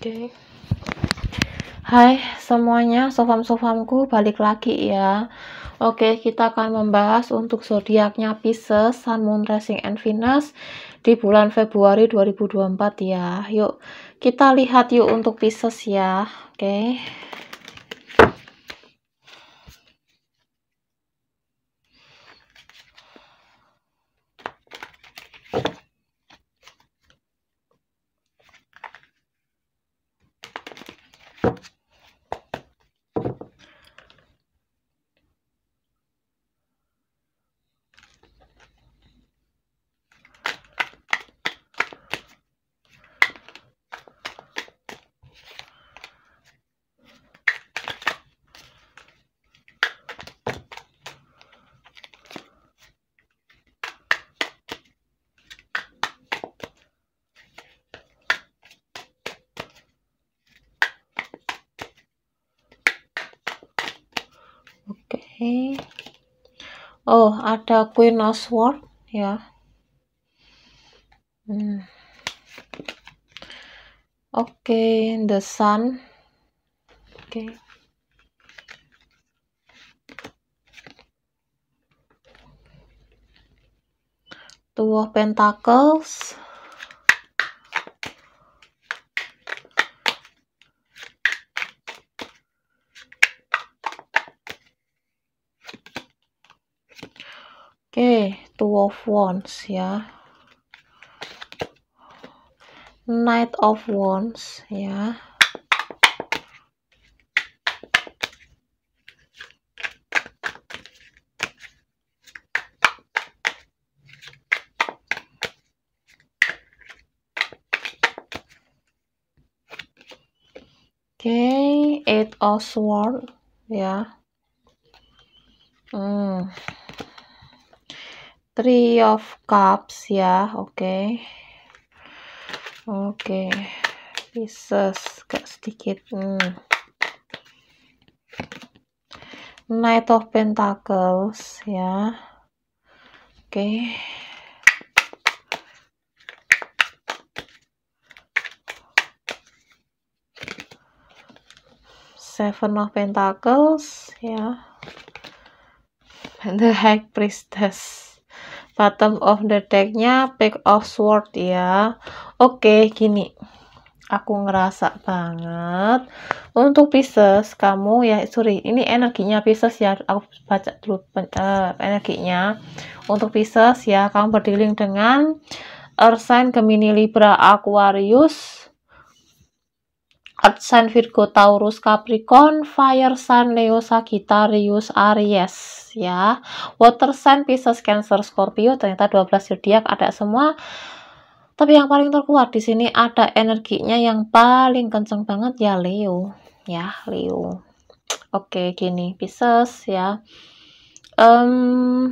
Oke. Hai semuanya, sofam-sofamku balik lagi ya. Oke, kita akan membahas untuk zodiaknya Pisces, Sun, Moon, Rising, and Venus di bulan Februari 2024 ya. Yuk, kita lihat yuk untuk Pisces ya. Oke. okay. oh ada queen of Swords ya hmm. oke okay, the sun oke okay. two of pentacles of Wands ya Knight of Wands ya Oke, okay, Eight of Swords ya. Hmm. Three of Cups ya, oke. Okay. Oke. Okay. Pisces gak sedikit. Hmm. Knight of Pentacles ya. Oke. Okay. Seven of Pentacles ya. And the High Priestess bottom of the decknya nya pack of sword ya oke okay, gini aku ngerasa banget untuk Pisces kamu ya sorry ini energinya Pisces ya aku baca dulu uh, energinya untuk Pisces ya kamu berdealing dengan Ersan Gemini Libra Aquarius Earth Sun Virgo Taurus Capricorn Fire Sun Leo Sagittarius Aries ya Water Sun Pisces Cancer Scorpio ternyata 12 zodiak ada semua tapi yang paling terkuat di sini ada energinya yang paling kenceng banget ya Leo ya Leo oke gini Pisces ya um,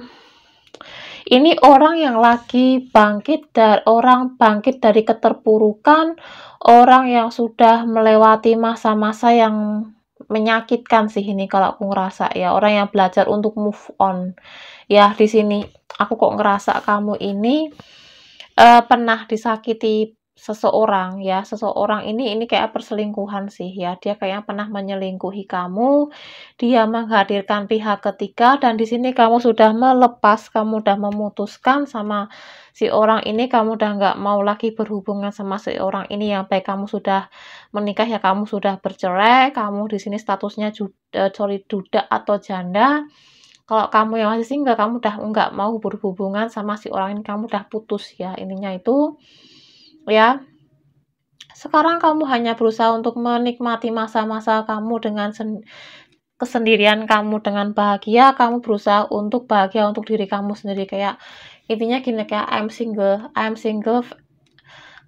ini orang yang lagi bangkit dari orang bangkit dari keterpurukan, orang yang sudah melewati masa-masa yang menyakitkan sih ini kalau aku ngerasa ya orang yang belajar untuk move on ya di sini aku kok ngerasa kamu ini uh, pernah disakiti seseorang ya seseorang ini ini kayak perselingkuhan sih ya dia kayak pernah menyelingkuhi kamu dia menghadirkan pihak ketiga dan di sini kamu sudah melepas kamu sudah memutuskan sama si orang ini kamu udah nggak mau lagi berhubungan sama si orang ini yang baik kamu sudah menikah ya kamu sudah bercerai kamu di sini statusnya juda, eh, sorry duda atau janda kalau kamu yang masih single kamu udah nggak mau berhubungan sama si orang ini kamu udah putus ya ininya itu ya sekarang kamu hanya berusaha untuk menikmati masa-masa kamu dengan kesendirian kamu dengan bahagia kamu berusaha untuk bahagia untuk diri kamu sendiri kayak intinya gini kayak I'm single I'm single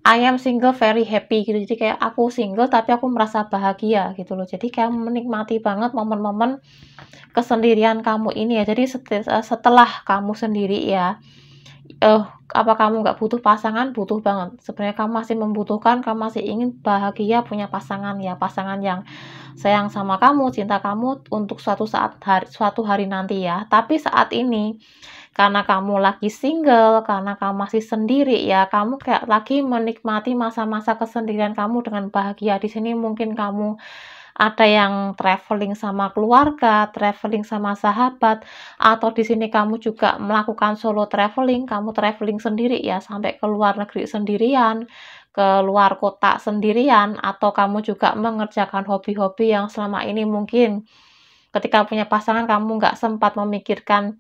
I am single very happy gitu jadi kayak aku single tapi aku merasa bahagia gitu loh jadi kayak menikmati banget momen-momen kesendirian kamu ini ya jadi setelah kamu sendiri ya eh, apa kamu nggak butuh pasangan butuh banget sebenarnya kamu masih membutuhkan kamu masih ingin bahagia punya pasangan ya pasangan yang sayang sama kamu cinta kamu untuk suatu saat hari, suatu hari nanti ya tapi saat ini karena kamu lagi single karena kamu masih sendiri ya kamu kayak lagi menikmati masa-masa kesendirian kamu dengan bahagia di sini mungkin kamu ada yang traveling sama keluarga, traveling sama sahabat, atau di sini kamu juga melakukan solo traveling, kamu traveling sendiri ya, sampai ke luar negeri sendirian, ke luar kota sendirian, atau kamu juga mengerjakan hobi-hobi yang selama ini mungkin ketika punya pasangan kamu nggak sempat memikirkan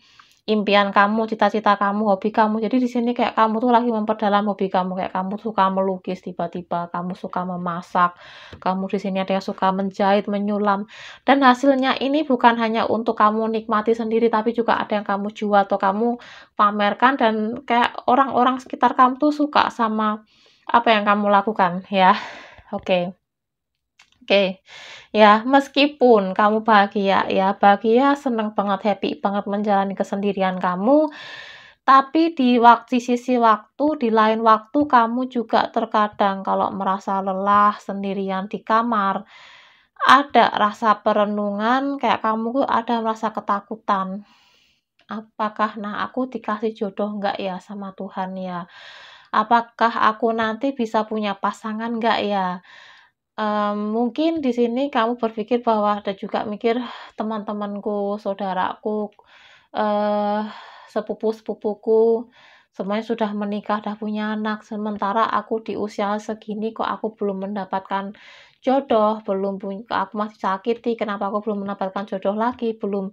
impian kamu, cita-cita kamu, hobi kamu. Jadi di sini kayak kamu tuh lagi memperdalam hobi kamu, kayak kamu suka melukis tiba-tiba, kamu suka memasak, kamu di sini ada yang suka menjahit, menyulam. Dan hasilnya ini bukan hanya untuk kamu nikmati sendiri, tapi juga ada yang kamu jual atau kamu pamerkan dan kayak orang-orang sekitar kamu tuh suka sama apa yang kamu lakukan ya. Oke. Okay. Oke. Ya, meskipun kamu bahagia ya, bahagia seneng banget, happy banget menjalani kesendirian kamu, tapi di waktu sisi waktu di lain waktu kamu juga terkadang kalau merasa lelah sendirian di kamar ada rasa perenungan kayak kamu ada merasa ketakutan apakah nah aku dikasih jodoh nggak ya sama Tuhan ya apakah aku nanti bisa punya pasangan nggak ya Um, mungkin di sini kamu berpikir bahwa ada juga mikir teman-temanku, saudaraku, uh, sepupu-sepupuku, semuanya sudah menikah, sudah punya anak. Sementara aku di usia segini kok aku belum mendapatkan jodoh, belum punya, aku masih sakiti, kenapa aku belum mendapatkan jodoh lagi, belum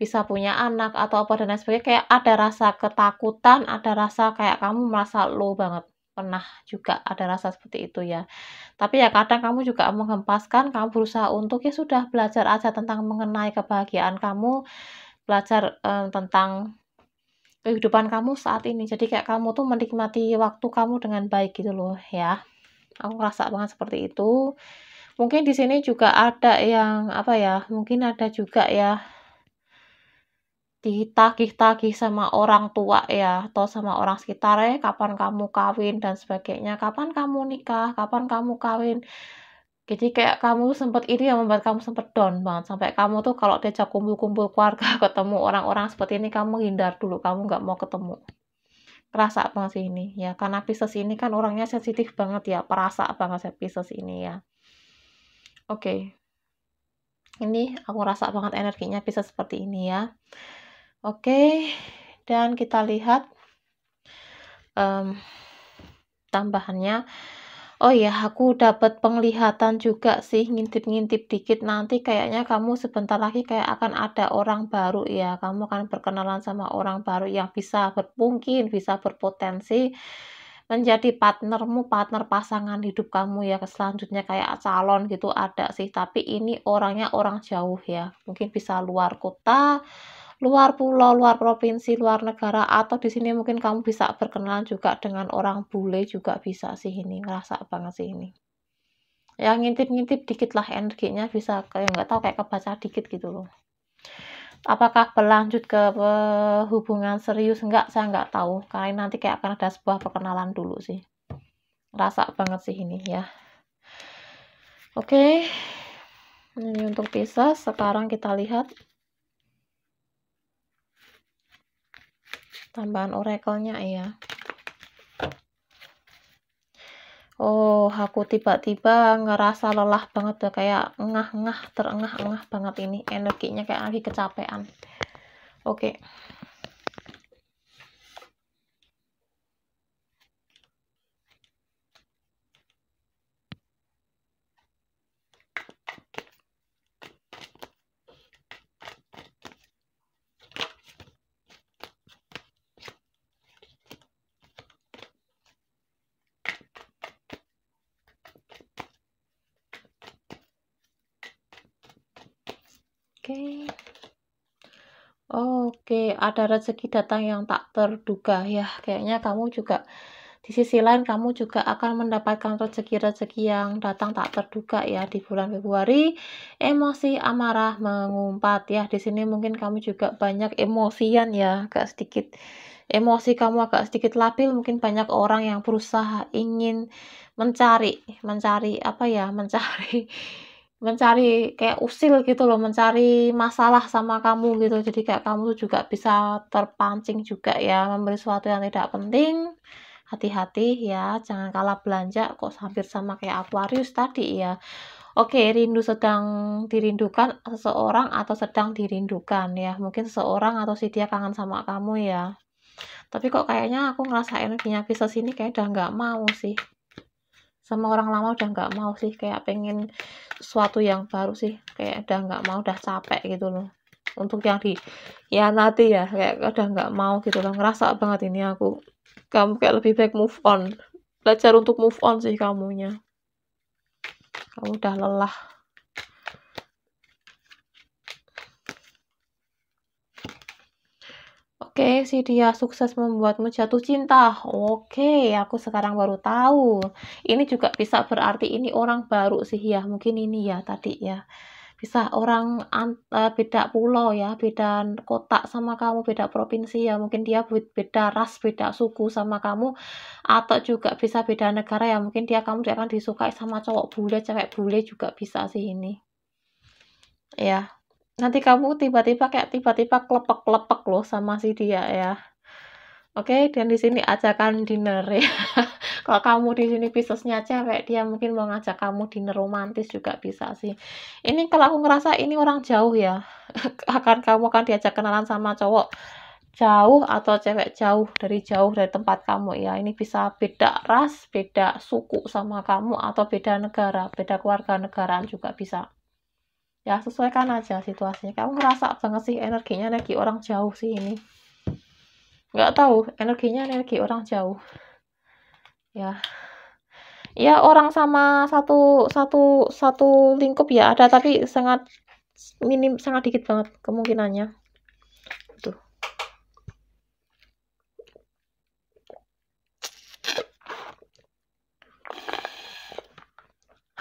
bisa punya anak atau apa dan lain sebagainya. Kayak ada rasa ketakutan, ada rasa kayak kamu merasa low banget pernah juga ada rasa seperti itu ya. Tapi ya kadang kamu juga menghempaskan, kamu berusaha untuk ya sudah belajar aja tentang mengenai kebahagiaan kamu, belajar um, tentang kehidupan kamu saat ini. Jadi kayak kamu tuh menikmati waktu kamu dengan baik gitu loh ya. Aku rasa banget seperti itu. Mungkin di sini juga ada yang apa ya? Mungkin ada juga ya ditagih-tagih sama orang tua ya atau sama orang sekitar ya kapan kamu kawin dan sebagainya kapan kamu nikah kapan kamu kawin jadi kayak kamu sempat ini yang membuat kamu sempat down banget sampai kamu tuh kalau diajak kumpul-kumpul keluarga ketemu orang-orang seperti ini kamu hindar dulu kamu nggak mau ketemu kerasa banget sih ini ya karena Pisces ini kan orangnya sensitif banget ya perasa banget saya Pisces ini ya oke okay. ini aku rasa banget energinya Pisces seperti ini ya Oke, dan kita lihat um, tambahannya. Oh ya, aku dapat penglihatan juga sih ngintip-ngintip dikit nanti kayaknya kamu sebentar lagi kayak akan ada orang baru ya. Kamu akan berkenalan sama orang baru yang bisa berpungkin, bisa berpotensi menjadi partnermu, partner pasangan hidup kamu ya. Selanjutnya kayak calon gitu ada sih, tapi ini orangnya orang jauh ya. Mungkin bisa luar kota luar pulau, luar provinsi, luar negara atau di sini mungkin kamu bisa berkenalan juga dengan orang bule juga bisa sih ini ngerasa banget sih ini yang ngintip-ngintip dikit lah energinya bisa kayak nggak tahu kayak kebaca dikit gitu loh apakah berlanjut ke hubungan serius enggak saya nggak tahu karena nanti kayak akan ada sebuah perkenalan dulu sih rasa banget sih ini ya oke okay. ini untuk Pisces sekarang kita lihat tambahan oracle-nya ya Oh, aku tiba-tiba ngerasa lelah banget ya kayak ngah-ngah terengah-engah banget ini energinya kayak lagi kecapean. Oke. Okay. Oke, ada rezeki datang yang tak terduga ya. Kayaknya kamu juga di sisi lain kamu juga akan mendapatkan rezeki-rezeki yang datang tak terduga ya di bulan Februari. Emosi amarah mengumpat ya. Di sini mungkin kamu juga banyak emosian ya, agak sedikit emosi kamu agak sedikit labil, mungkin banyak orang yang berusaha ingin mencari, mencari apa ya, mencari mencari kayak usil gitu loh mencari masalah sama kamu gitu jadi kayak kamu tuh juga bisa terpancing juga ya memberi sesuatu yang tidak penting hati-hati ya jangan kalah belanja kok hampir sama kayak Aquarius tadi ya Oke, rindu sedang dirindukan seseorang atau sedang dirindukan ya. Mungkin seseorang atau si dia kangen sama kamu ya. Tapi kok kayaknya aku ngerasain energi Pisces sini kayak udah nggak mau sih sama orang lama udah nggak mau sih kayak pengen sesuatu yang baru sih kayak udah nggak mau udah capek gitu loh untuk yang di ya nanti ya kayak udah nggak mau gitu loh ngerasa banget ini aku kamu kayak lebih baik move on belajar untuk move on sih kamunya kamu udah lelah Oke, si dia sukses membuatmu jatuh cinta. Oke, aku sekarang baru tahu. Ini juga bisa berarti ini orang baru sih ya. Mungkin ini ya tadi ya. Bisa orang uh, beda pulau ya, beda kota sama kamu, beda provinsi ya. Mungkin dia beda ras, beda suku sama kamu atau juga bisa beda negara ya. Mungkin dia kamu dia akan disukai sama cowok bule, cewek bule juga bisa sih ini. Ya, nanti kamu tiba-tiba kayak tiba-tiba klepek-klepek loh sama si dia ya. Oke, okay, dan di sini ajakan dinner ya. Kalau kamu di sini bisnisnya cewek, dia mungkin mau ngajak kamu dinner romantis juga bisa sih. Ini kalau aku ngerasa ini orang jauh ya. akan kamu akan diajak kenalan sama cowok jauh atau cewek jauh dari jauh dari tempat kamu ya ini bisa beda ras beda suku sama kamu atau beda negara beda keluarga negaraan juga bisa ya sesuaikan aja situasinya kamu ngerasa banget sih energinya energi orang jauh sih ini nggak tahu energinya energi orang jauh ya ya orang sama satu satu satu lingkup ya ada tapi sangat minim sangat dikit banget kemungkinannya tuh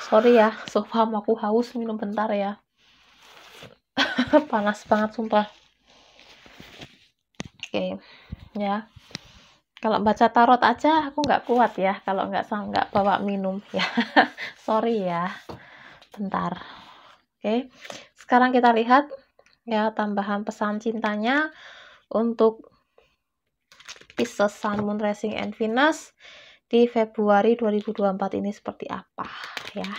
sorry ya sofa aku haus minum bentar ya panas banget sumpah oke okay. ya kalau baca tarot aja aku nggak kuat ya kalau nggak nggak bawa minum ya sorry ya bentar oke okay. sekarang kita lihat ya tambahan pesan cintanya untuk Pisces Sun Moon Rising and Venus di Februari 2024 ini seperti apa ya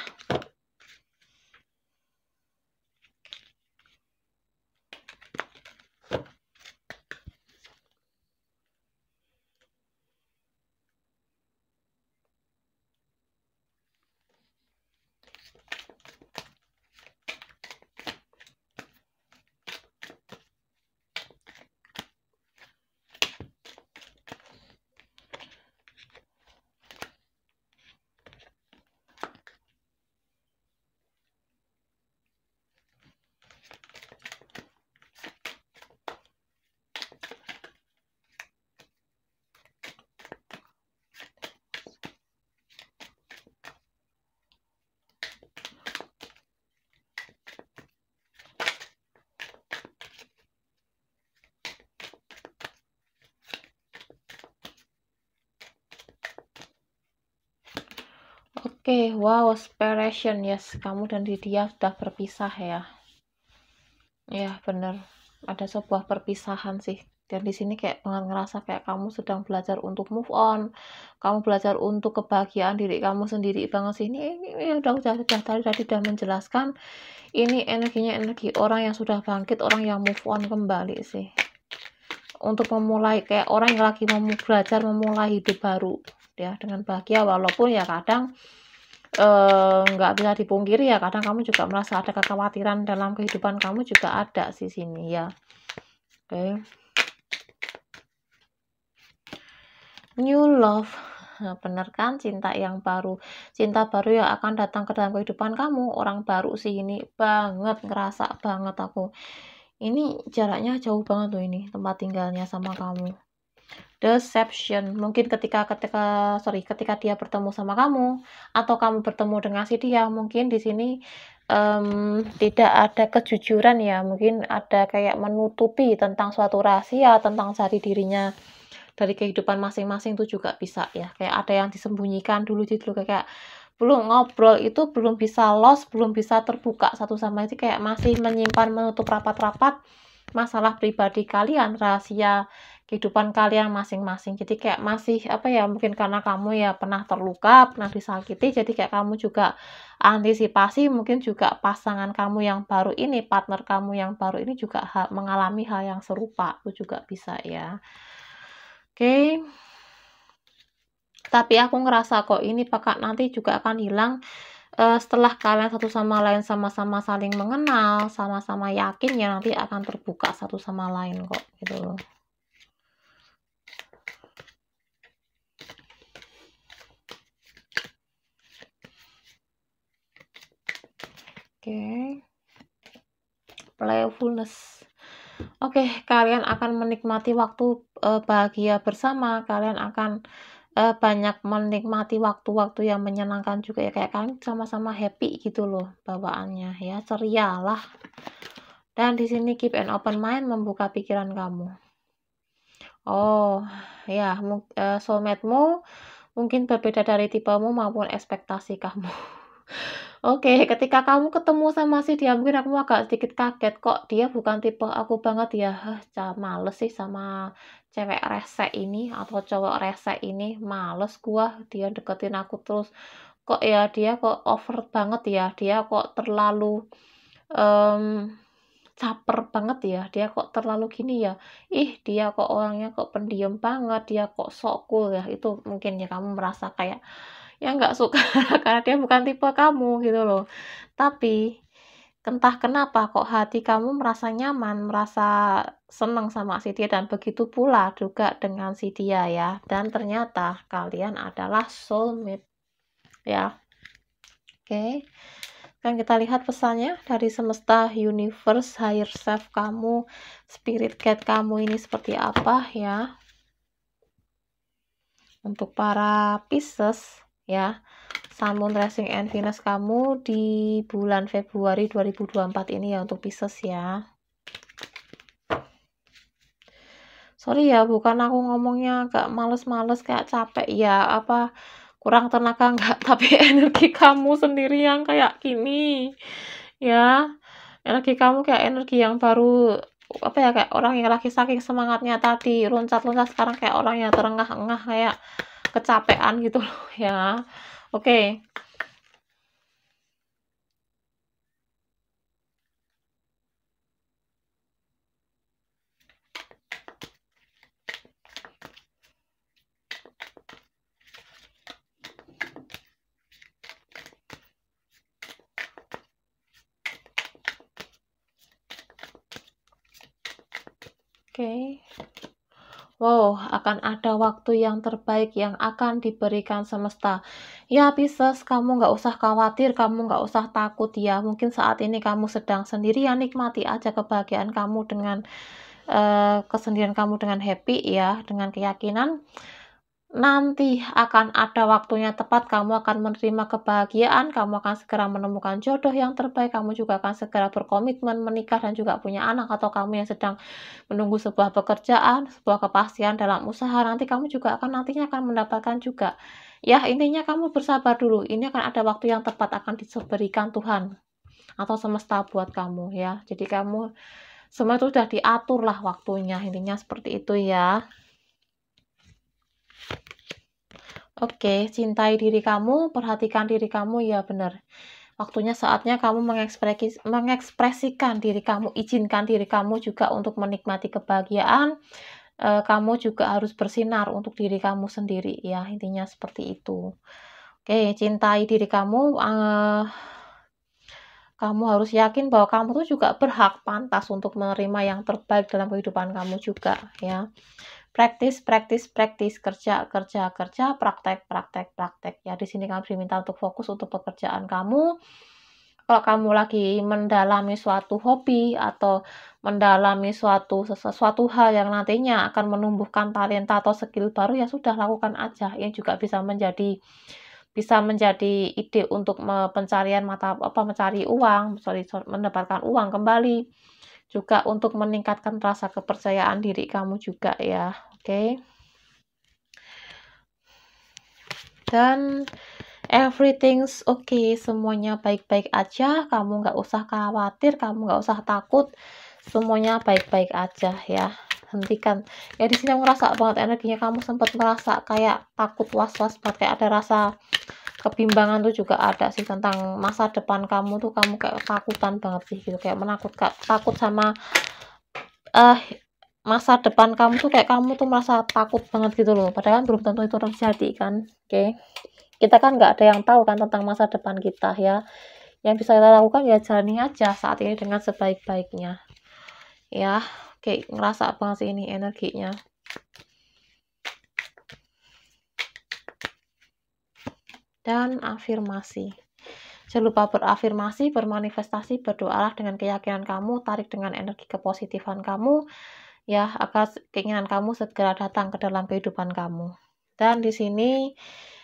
Oke, okay, wow, separation, yes. Kamu dan Lydia sudah berpisah ya. Ya, benar, Ada sebuah perpisahan sih. Dan di sini kayak banget ngerasa kayak kamu sedang belajar untuk move on. Kamu belajar untuk kebahagiaan diri kamu sendiri banget sih. Ini, ini ini udah, udah, udah, tadi tadi udah menjelaskan. Ini energinya energi orang yang sudah bangkit, orang yang move on kembali sih. Untuk memulai, kayak orang yang lagi mau belajar memulai hidup baru ya dengan bahagia walaupun ya kadang Eh, nggak e, bisa dipungkiri ya kadang kamu juga merasa ada kekhawatiran dalam kehidupan kamu juga ada di sini ya oke okay. new love Nah, bener kan cinta yang baru cinta baru yang akan datang ke dalam kehidupan kamu orang baru sih ini banget ngerasa banget aku ini jaraknya jauh banget tuh ini tempat tinggalnya sama kamu deception. Mungkin ketika ketika sorry, ketika dia bertemu sama kamu atau kamu bertemu dengan si dia, mungkin di sini um, tidak ada kejujuran ya. Mungkin ada kayak menutupi tentang suatu rahasia tentang sari dirinya dari kehidupan masing-masing itu juga bisa ya. Kayak ada yang disembunyikan dulu dulu kayak belum ngobrol itu belum bisa los, belum bisa terbuka satu sama itu kayak masih menyimpan menutup rapat-rapat masalah pribadi kalian, rahasia kehidupan kalian masing-masing. Jadi kayak masih apa ya mungkin karena kamu ya pernah terluka, pernah disakiti, jadi kayak kamu juga antisipasi mungkin juga pasangan kamu yang baru ini, partner kamu yang baru ini juga hal, mengalami hal yang serupa. Itu juga bisa ya. Oke. Okay tapi aku ngerasa kok ini pakat nanti juga akan hilang uh, setelah kalian satu sama lain sama-sama saling mengenal sama-sama yakin ya nanti akan terbuka satu sama lain kok gitu loh okay. playfulness Oke, okay, kalian akan menikmati waktu uh, bahagia bersama. Kalian akan uh, banyak menikmati waktu-waktu yang menyenangkan juga ya. Kayak kalian sama-sama happy gitu loh bawaannya ya, ceria lah. Dan di sini keep an open mind membuka pikiran kamu. Oh, ya, soulmatemu eh, soulmate-mu mungkin berbeda dari tipemu maupun ekspektasi kamu. Oke, ketika kamu ketemu sama si dia mungkin aku agak sedikit kaget kok dia bukan tipe aku banget ya. Hah, cah, males sih sama cewek rese ini atau cowok rese ini. Males gua dia deketin aku terus. Kok ya dia kok over banget ya. Dia kok terlalu um, caper banget ya dia kok terlalu gini ya ih dia kok orangnya kok pendiam banget dia kok sok cool ya itu mungkin ya kamu merasa kayak yang nggak suka karena dia bukan tipe kamu gitu loh tapi entah kenapa kok hati kamu merasa nyaman, merasa senang sama si dia dan begitu pula juga dengan si dia ya. Dan ternyata kalian adalah soulmate ya. Oke. Kan kita lihat pesannya dari semesta universe higher self kamu, spirit cat kamu ini seperti apa ya. Untuk para Pisces ya. Sun Moon Rising and Venus kamu di bulan Februari 2024 ini ya untuk Pisces ya. Sorry ya, bukan aku ngomongnya agak males-males kayak capek ya, apa kurang tenaga enggak, tapi energi kamu sendiri yang kayak gini. Ya. Energi kamu kayak energi yang baru apa ya kayak orang yang lagi saking semangatnya tadi loncat-loncat sekarang kayak orang yang terengah-engah kayak kecapean gitu loh ya oke okay. Oke. Wow, akan ada waktu yang terbaik yang akan diberikan semesta. Ya, Pisces, kamu nggak usah khawatir, kamu nggak usah takut ya. Mungkin saat ini kamu sedang sendirian, nikmati aja kebahagiaan kamu dengan uh, kesendirian kamu dengan happy ya, dengan keyakinan. Nanti akan ada waktunya tepat, kamu akan menerima kebahagiaan, kamu akan segera menemukan jodoh yang terbaik, kamu juga akan segera berkomitmen menikah dan juga punya anak, atau kamu yang sedang menunggu sebuah pekerjaan, sebuah kepastian dalam usaha, nanti kamu juga akan nantinya akan mendapatkan juga. Ya, intinya kamu bersabar dulu, ini akan ada waktu yang tepat akan diberikan Tuhan atau semesta buat kamu ya. Jadi kamu semua itu sudah diatur lah waktunya, intinya seperti itu ya. Oke, cintai diri kamu, perhatikan diri kamu, ya benar. Waktunya saatnya kamu mengekspresi, mengekspresikan diri kamu, izinkan diri kamu juga untuk menikmati kebahagiaan. E, kamu juga harus bersinar untuk diri kamu sendiri, ya intinya seperti itu. Oke, cintai diri kamu. E, kamu harus yakin bahwa kamu tuh juga berhak pantas untuk menerima yang terbaik dalam kehidupan kamu juga, ya praktis, praktis, praktis, kerja, kerja, kerja, praktek, praktek, praktek. Ya, di sini kami diminta untuk fokus untuk pekerjaan kamu. Kalau kamu lagi mendalami suatu hobi atau mendalami suatu sesuatu hal yang nantinya akan menumbuhkan talenta atau skill baru, ya sudah lakukan aja. Ini juga bisa menjadi bisa menjadi ide untuk pencarian mata apa mencari uang, sorry, mendapatkan uang kembali juga untuk meningkatkan rasa kepercayaan diri kamu juga ya. Oke, dan everything's okay semuanya baik-baik aja kamu nggak usah khawatir kamu nggak usah takut semuanya baik-baik aja ya hentikan ya di sini aku ngerasa banget energinya kamu sempat merasa kayak takut was-was banget kayak ada rasa kebimbangan tuh juga ada sih tentang masa depan kamu tuh kamu kayak takutan banget sih gitu kayak menakut takut sama eh uh, masa depan kamu tuh kayak kamu tuh merasa takut banget gitu loh padahal kan belum tentu itu terjadi kan oke okay. kita kan nggak ada yang tahu kan tentang masa depan kita ya yang bisa kita lakukan ya jalani aja saat ini dengan sebaik-baiknya ya oke okay. ngerasa banget sih ini energinya dan afirmasi Jangan lupa berafirmasi, bermanifestasi, berdoalah dengan keyakinan kamu, tarik dengan energi kepositifan kamu, ya agar keinginan kamu segera datang ke dalam kehidupan kamu. Dan di sini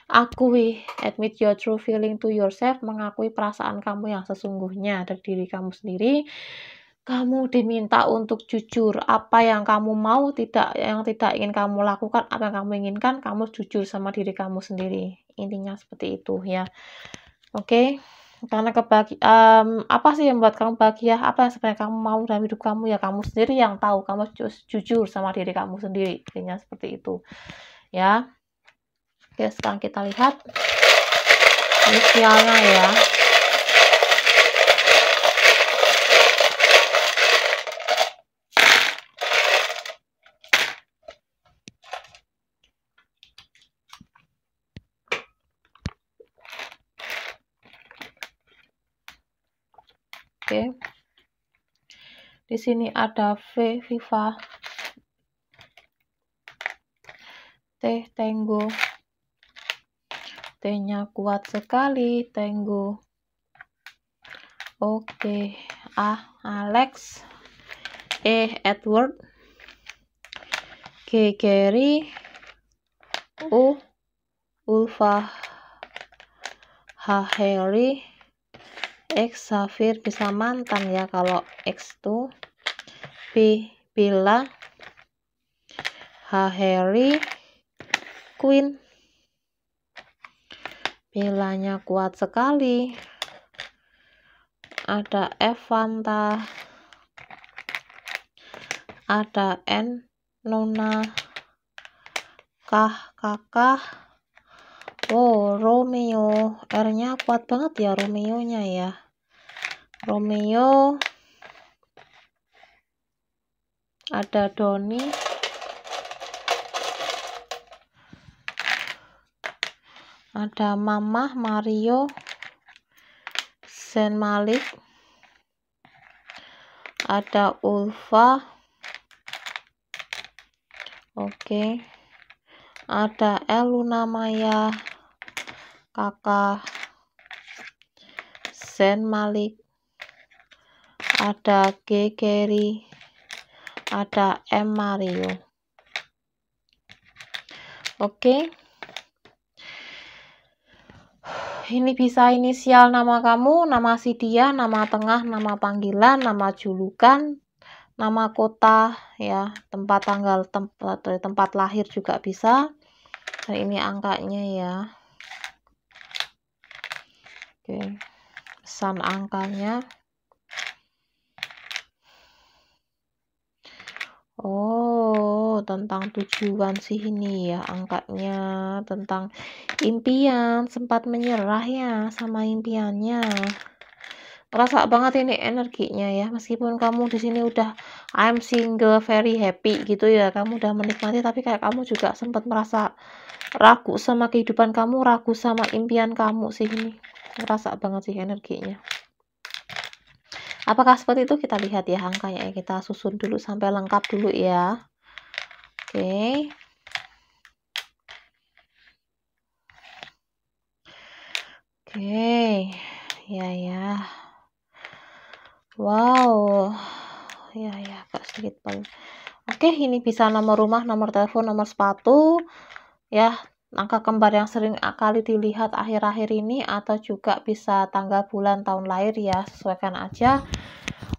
akui, admit your true feeling to yourself, mengakui perasaan kamu yang sesungguhnya dari diri kamu sendiri. Kamu diminta untuk jujur apa yang kamu mau, tidak yang tidak ingin kamu lakukan, apa yang kamu inginkan, kamu jujur sama diri kamu sendiri. Intinya seperti itu ya. Oke. Okay? karena kebagi um, apa sih yang membuat kamu bahagia apa yang sebenarnya kamu mau dalam hidup kamu ya kamu sendiri yang tahu kamu ju jujur sama diri kamu sendiri intinya seperti itu ya oke sekarang kita lihat inisialnya ya sini ada V, Viva. T, Tenggo. T-nya kuat sekali, Tenggo. Oke, A, Alex. E, Edward. G, Gary. U, Ulfa. H, Harry. X Safir bisa mantan ya kalau X tuh Villa Harry Queen Villanya kuat sekali ada Evanta ada N Nona Kah Kakah Wow oh, Romeo R nya kuat banget ya Romeo nya ya Romeo ada Doni ada Mamah Mario Zen Malik ada Ulfa oke ada Eluna Maya kakak Zen Malik ada G ada M Mario oke okay. ini bisa inisial nama kamu nama si dia nama tengah nama panggilan nama julukan nama kota ya tempat tanggal tempat eh, tempat lahir juga bisa dan nah, ini angkanya ya oke okay. pesan angkanya Oh, tentang tujuan sih ini ya angkatnya tentang impian, sempat menyerah ya sama impiannya. Rasa banget ini energinya ya. Meskipun kamu di sini udah I'm single very happy gitu ya. Kamu udah menikmati tapi kayak kamu juga sempat merasa ragu sama kehidupan kamu, ragu sama impian kamu sih ini. merasa banget sih energinya apakah seperti itu kita lihat ya angkanya ya. kita susun dulu sampai lengkap dulu ya oke oke ya ya wow ya ya agak sedikit paling oke ini bisa nomor rumah nomor telepon nomor sepatu ya Langkah kembar yang sering kali dilihat akhir-akhir ini atau juga bisa tanggal bulan tahun lahir ya, sesuaikan aja.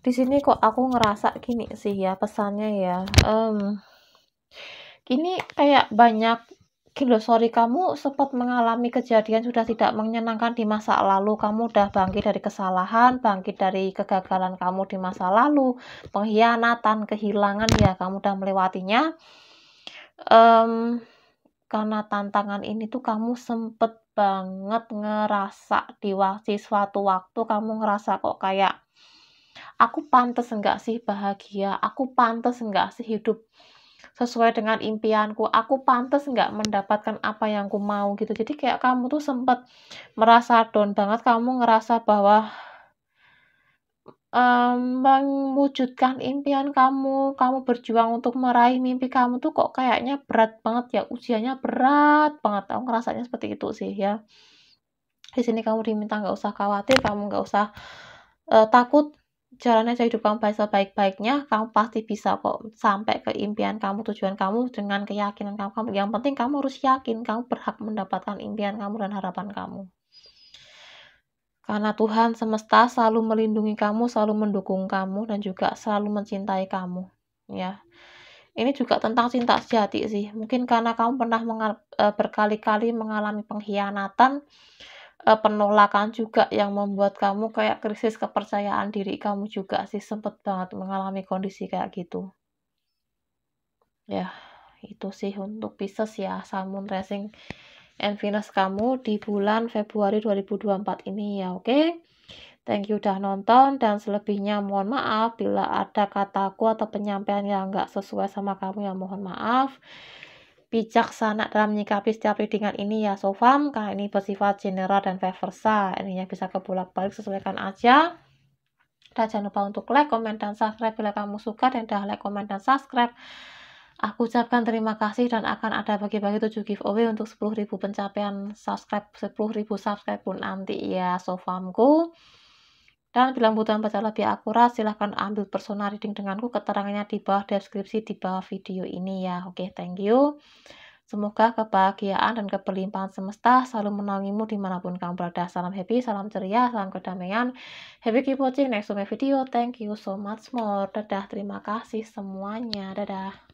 Di sini kok aku ngerasa gini sih ya pesannya ya. Um, kini kayak banyak kilo sorry kamu sempat mengalami kejadian sudah tidak menyenangkan di masa lalu. Kamu udah bangkit dari kesalahan, bangkit dari kegagalan kamu di masa lalu, pengkhianatan, kehilangan ya, kamu udah melewatinya. Um, karena tantangan ini tuh kamu sempet banget ngerasa di waktu suatu waktu kamu ngerasa kok kayak aku pantas enggak sih bahagia aku pantas enggak sih hidup sesuai dengan impianku aku pantas enggak mendapatkan apa yang ku mau gitu jadi kayak kamu tuh sempet merasa down banget kamu ngerasa bahwa mmm, mewujudkan impian kamu, kamu berjuang untuk meraih mimpi kamu tuh kok kayaknya berat banget ya, usianya berat banget. Aku ngerasanya seperti itu sih ya. Di sini kamu diminta nggak usah khawatir, kamu nggak usah uh, takut, jalannya aja hidup kamu sebaik-baiknya, kamu pasti bisa kok sampai ke impian kamu, tujuan kamu dengan keyakinan kamu. Yang penting kamu harus yakin, kamu berhak mendapatkan impian kamu dan harapan kamu. Karena Tuhan semesta selalu melindungi kamu, selalu mendukung kamu, dan juga selalu mencintai kamu. Ya, ini juga tentang cinta sejati sih. Mungkin karena kamu pernah mengal eh, berkali-kali mengalami pengkhianatan, eh, penolakan juga yang membuat kamu kayak krisis kepercayaan diri kamu juga sih sempet banget mengalami kondisi kayak gitu. Ya, itu sih untuk Pisces ya, Salmon Racing and Venus kamu di bulan Februari 2024 ini ya oke okay? thank you udah nonton dan selebihnya mohon maaf bila ada kataku atau penyampaian yang nggak sesuai sama kamu ya mohon maaf bijaksana dalam menyikapi setiap readingan ini ya sofam karena ini bersifat general dan reversa, versa ininya bisa kebolak-balik sesuaikan aja dan jangan lupa untuk like, komen, dan subscribe bila kamu suka dan dah like, komen, dan subscribe Aku ucapkan terima kasih dan akan ada bagi-bagi 7 giveaway untuk 10.000 pencapaian subscribe 10.000 subscribe pun nanti ya sofamku. Dan bila butuh baca lebih akurat, silahkan ambil personal reading denganku. Keterangannya di bawah deskripsi di bawah video ini ya. Oke, okay, thank you. Semoga kebahagiaan dan keberlimpahan semesta selalu menaungimu dimanapun kamu berada. Salam happy, salam ceria, salam kedamaian. Happy keep watching next video. Thank you so much more. Dadah, terima kasih semuanya. Dadah.